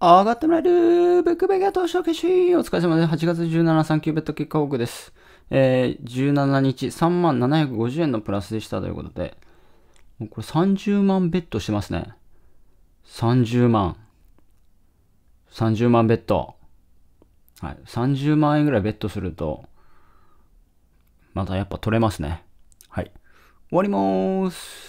上がってもらえるブックベギア投資を決心お疲れ様です。8月17産ーベッド結果報告です。えー、17日3万750円のプラスでしたということで、もうこれ30万ベットしてますね。30万。30万ベッド。はい。30万円ぐらいベットすると、またやっぱ取れますね。はい。終わりまーす。